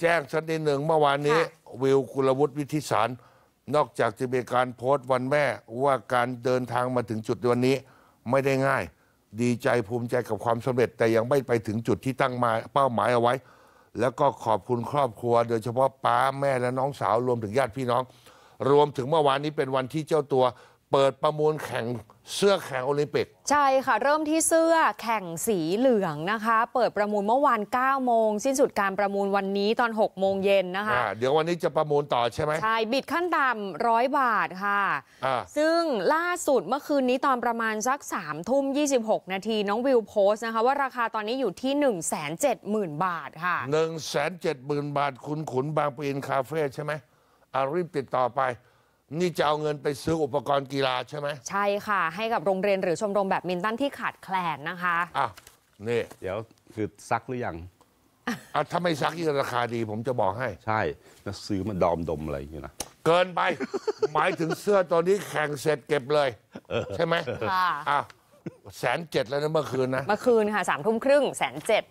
แจ้งสักนิดหนึ่งเมื่อวานนี้วิวกุลวุฒิวิธิสาร นอกจากจะมีการโพสต์วันแม่ว่าการเดินทางมาถึงจุดวันนี้ไม่ได้ง่าย ดีใจภูมิใจกับความสำเร็จแต่ยังไม่ไปถึงจุดที่ตั้งมาเป้าหมายเอาไว้ แล้วก็ขอบคุณครอบครัว โดยเฉพาะป้าแม่และน้องสาวรวมถึงญาติพี่น้อง รวมถึงเมื่อวานนี้เป็นวันที่เจ้าตัวเปิดประมูลแข่งเสื้อแข่งโอลิมปิกใช่ค่ะ เริ่มที่เสื้อแข่งสีเหลืองนะคะ เปิดประมูลเมื่อวาน9 โมง สิ้นสุดการประมูลวันนี้ตอน 6 โมงเย็นนะคะะเดี๋ยววันนี้จะประมูลต่อใช่ไหมใช่ บิดขั้นต่ำร้อยบาทค่ะ ซึ่งล่าสุดเมื่อคืนนี้ตอนประมาณ สัก 3 ทุ่ม 26 นาทีน้องวิวโพสต์นะคะว่าราคาตอนนี้อยู่ที่ 1 7 0 0 0 0 บาทค่ะ1 7 0 0 0 0บาทคุณขุนบางปีนคาเฟ่ใช่ไหมรีบติดต่อไปนี่จะเอาเงินไปซื้ออุปกรณ์กีฬาใช่ไหมใช่ค่ะ ให้กับโรงเรียนหรือชมรมแบดมินตันที่ขาดแคลนนะคะอ่ะนี่เดี๋ยวคือซักหรือยังอ่ะถ้าไม่ซักยี่ราคาดีผมจะบอกให้ ใช่แล้วซื้อมาดอมดมอะไรอยู่นะเกินไป หมายถึงเสื้อตัวนี้แข่งเสร็จเก็บเลยใช่ไหมค่ะอ่ะแสนเจ็ดแล้วนะเมื่อคืนนะเมื่อคืนค่ะสามทุ่มครึ่งแสนเจ็ด